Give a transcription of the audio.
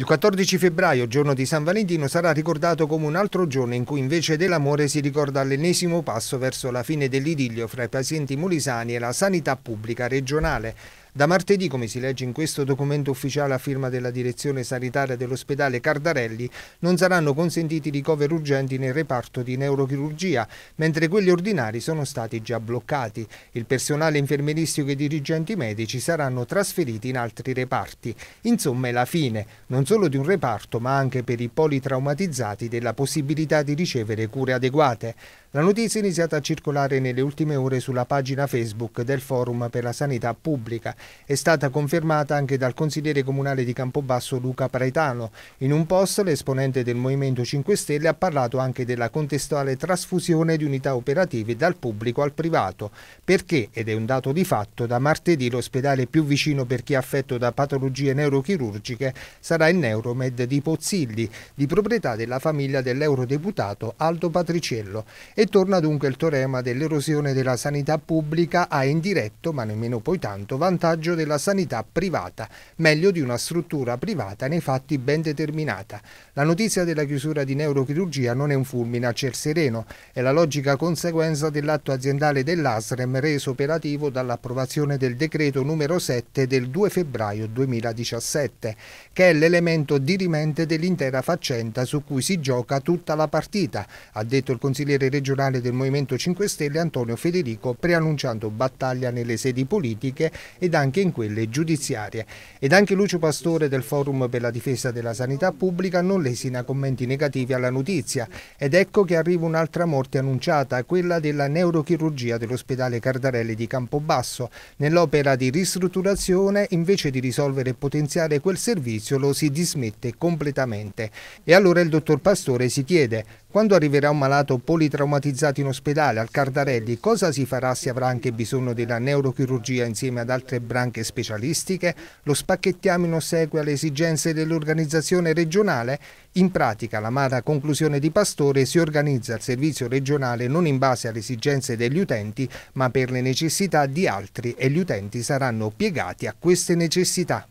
Il 14 febbraio, giorno di San Valentino, sarà ricordato come un altro giorno in cui invece dell'amore si ricorda l'ennesimo passo verso la fine dell'idillio fra i pazienti molisani e la sanità pubblica regionale. Da martedì, come si legge in questo documento ufficiale a firma della direzione sanitaria dell'ospedale Cardarelli, non saranno consentiti ricoveri urgenti nel reparto di neurochirurgia, mentre quelli ordinari sono stati già bloccati. Il personale infermieristico e i dirigenti medici saranno trasferiti in altri reparti. Insomma è la fine, non solo di un reparto, ma anche per i politraumatizzati della possibilità di ricevere cure adeguate. La notizia è iniziata a circolare nelle ultime ore sulla pagina Facebook del Forum per la Sanità Pubblica. È stata confermata anche dal consigliere comunale di Campobasso Luca Praetano. In un post l'esponente del Movimento 5 Stelle ha parlato anche della contestuale trasfusione di unità operative dal pubblico al privato, perché, ed è un dato di fatto, da martedì l'ospedale più vicino per chi è affetto da patologie neurochirurgiche sarà il Neuromed di Pozzilli, di proprietà della famiglia dell'eurodeputato Aldo Patriciello e torna dunque il teorema dell'erosione della sanità pubblica a indiretto, ma nemmeno poi tanto, vantaggio della sanità privata, meglio di una struttura privata nei fatti ben determinata. La notizia della chiusura di neurochirurgia non è un fulmine a ciel sereno, è la logica conseguenza dell'atto aziendale dell'ASREM reso operativo dall'approvazione del decreto numero 7 del 2 febbraio 2017, che è l'elemento dirimente dell'intera faccenda su cui si gioca tutta la partita, ha detto il consigliere regionale regionale del Movimento 5 Stelle Antonio Federico preannunciando battaglia nelle sedi politiche ed anche in quelle giudiziarie. Ed anche Lucio Pastore del Forum per la difesa della sanità pubblica non lesina commenti negativi alla notizia ed ecco che arriva un'altra morte annunciata, quella della neurochirurgia dell'ospedale Cardarelli di Campobasso. Nell'opera di ristrutturazione invece di risolvere e potenziare quel servizio lo si dismette completamente. E allora il dottor Pastore si chiede quando arriverà un malato politraumatico traumatizzati in ospedale al Cardarelli, cosa si farà se avrà anche bisogno della neurochirurgia insieme ad altre branche specialistiche? Lo spacchettiamo in ossequio alle esigenze dell'organizzazione regionale? In pratica, l'amara conclusione di Pastore si organizza il servizio regionale non in base alle esigenze degli utenti, ma per le necessità di altri e gli utenti saranno piegati a queste necessità.